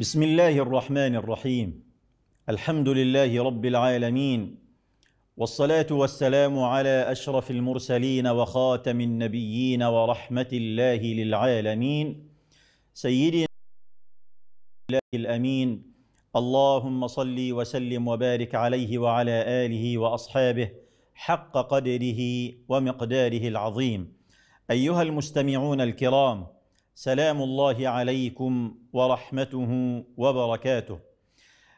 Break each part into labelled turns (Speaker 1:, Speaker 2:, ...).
Speaker 1: بسم الله الرحمن الرحيم الحمد لله رب العالمين والصلاه والسلام على اشرف المرسلين وخاتم النبيين ورحمه الله للعالمين سيدنا الله الامين اللهم صل وسلم وبارك عليه وعلى اله واصحابه حق قدره ومقداره العظيم ايها المستمعون الكرام سلام الله عليكم ورحمته وبركاته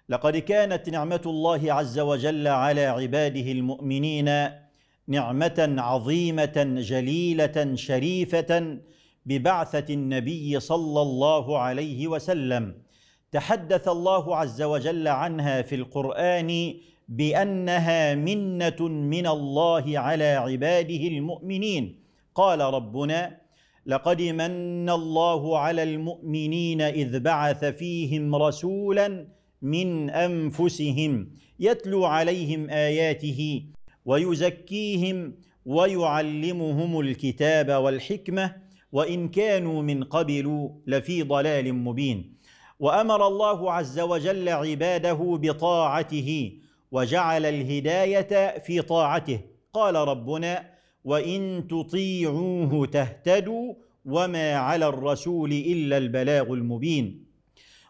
Speaker 1: لقد كانت نعمه الله عز وجل على عباده المؤمنين نعمه عظيمه جليله شريفه ببعثه النبي صلى الله عليه وسلم تحدث الله عز وجل عنها في القران بانها منه من الله على عباده المؤمنين قال ربنا لقد من الله على المؤمنين اذ بعث فيهم رسولا من انفسهم يتلو عليهم اياته ويزكيهم ويعلمهم الكتاب والحكمه وان كانوا من قبل لفي ضلال مبين وامر الله عز وجل عباده بطاعته وجعل الهدايه في طاعته قال ربنا وان تطيعوه تهتدوا وما على الرسول الا البلاغ المبين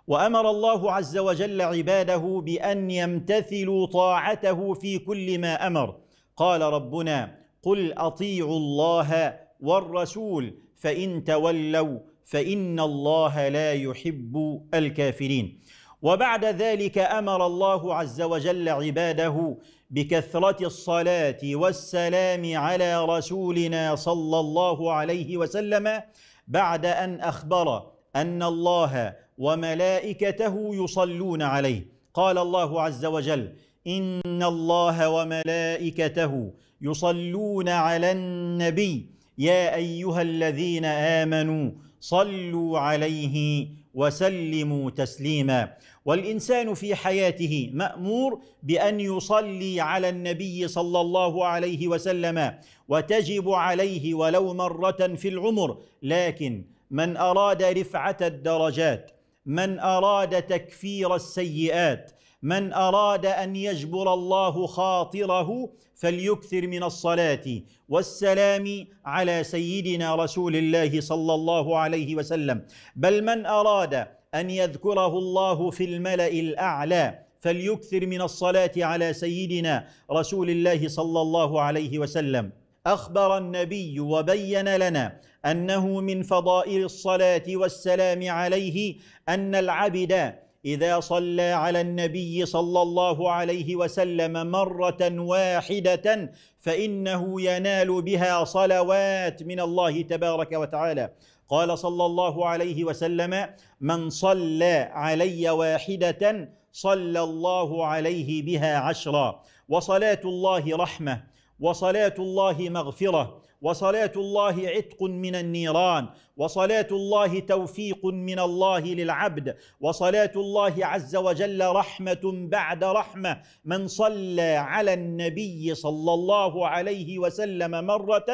Speaker 1: وامر الله عز وجل عباده بان يمتثلوا طاعته في كل ما امر قال ربنا قل اطيعوا الله والرسول فان تولوا فان الله لا يحب الكافرين وبعد ذلك امر الله عز وجل عباده بكثره الصلاه والسلام على رسولنا صلى الله عليه وسلم بعد ان اخبر ان الله وملائكته يصلون عليه قال الله عز وجل ان الله وملائكته يصلون على النبي يا ايها الذين امنوا صلوا عليه وسلموا تسليما والانسان في حياته مامور بان يصلي على النبي صلى الله عليه وسلم وتجب عليه ولو مره في العمر لكن من اراد رفعه الدرجات من اراد تكفير السيئات من اراد ان يجبر الله خاطره فليكثر من الصلاه والسلام على سيدنا رسول الله صلى الله عليه وسلم بل من اراد ان يذكره الله في الملا الاعلى فليكثر من الصلاه على سيدنا رسول الله صلى الله عليه وسلم اخبر النبي وبين لنا انه من فضائل الصلاه والسلام عليه ان العبد اذا صلى على النبي صلى الله عليه وسلم مره واحده فانه ينال بها صلوات من الله تبارك وتعالى قال صلى الله عليه وسلم من صلى علي واحده صلى الله عليه بها عشرا وصلاه الله رحمه وصلاه الله مغفره وصلاه الله عتق من النيران وصلاه الله توفيق من الله للعبد وصلاه الله عز وجل رحمه بعد رحمه من صلى على النبي صلى الله عليه وسلم مره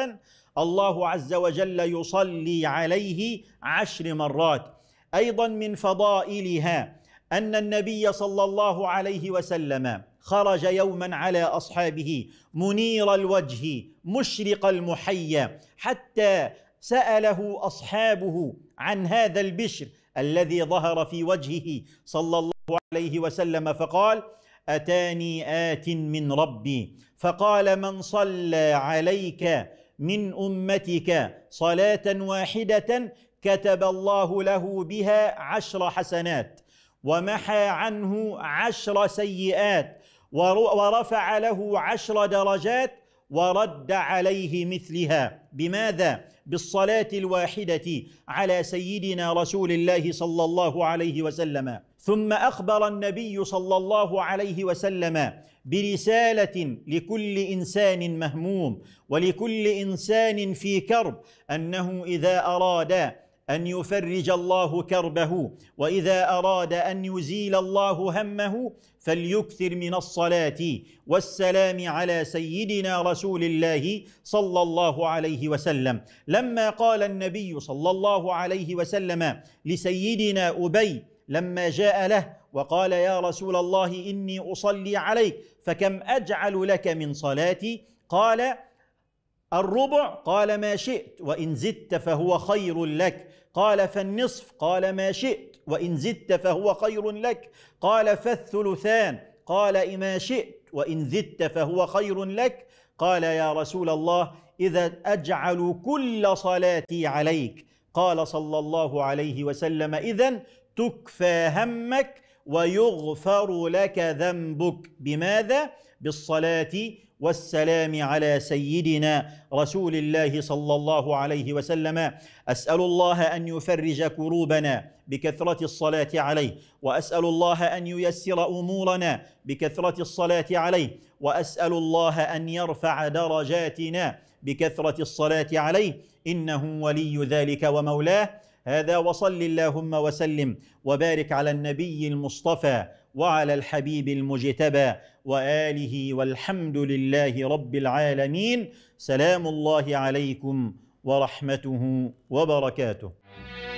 Speaker 1: الله عز وجل يصلي عليه عشر مرات ايضا من فضائلها ان النبي صلى الله عليه وسلم خرج يوما على اصحابه منير الوجه مشرق المحيا حتى ساله اصحابه عن هذا البشر الذي ظهر في وجهه صلى الله عليه وسلم فقال اتاني ات من ربي فقال من صلى عليك من امتك صلاه واحده كتب الله له بها عشر حسنات ومحى عنه عشر سيئات ورفع له عشر درجات ورد عليه مثلها بماذا بالصلاه الواحده على سيدنا رسول الله صلى الله عليه وسلم ثم اخبر النبي صلى الله عليه وسلم برساله لكل انسان مهموم ولكل انسان في كرب انه اذا اراد ان يفرج الله كربه واذا اراد ان يزيل الله همه فليكثر من الصلاه والسلام على سيدنا رسول الله صلى الله عليه وسلم لما قال النبي صلى الله عليه وسلم لسيدنا ابي لما جاء له وقال يا رسول الله اني اصلي عليك فكم اجعل لك من صلاتي قال الربع قال ما شئت وإن زدت فهو خير لك قال فالنصف قال ما شئت وإن زدت فهو خير لك قال فالثلثان قال ما شئت وإن زدت فهو خير لك قال يا رسول الله إذا أجعل كل صلاتي عليك قال صلى الله عليه وسلم إذا تكفى همك ويغفر لك ذنبك بماذا بالصلاه والسلام على سيدنا رسول الله صلى الله عليه وسلم اسال الله ان يفرج كروبنا بكثره الصلاه عليه واسال الله ان ييسر امورنا بكثره الصلاه عليه واسال الله ان يرفع درجاتنا بكثره الصلاه عليه انه ولي ذلك ومولاه هذا وصل اللهم وسلم وبارك على النبي المصطفى وعلى الحبيب المجتبى واله والحمد لله رب العالمين سلام الله عليكم ورحمته وبركاته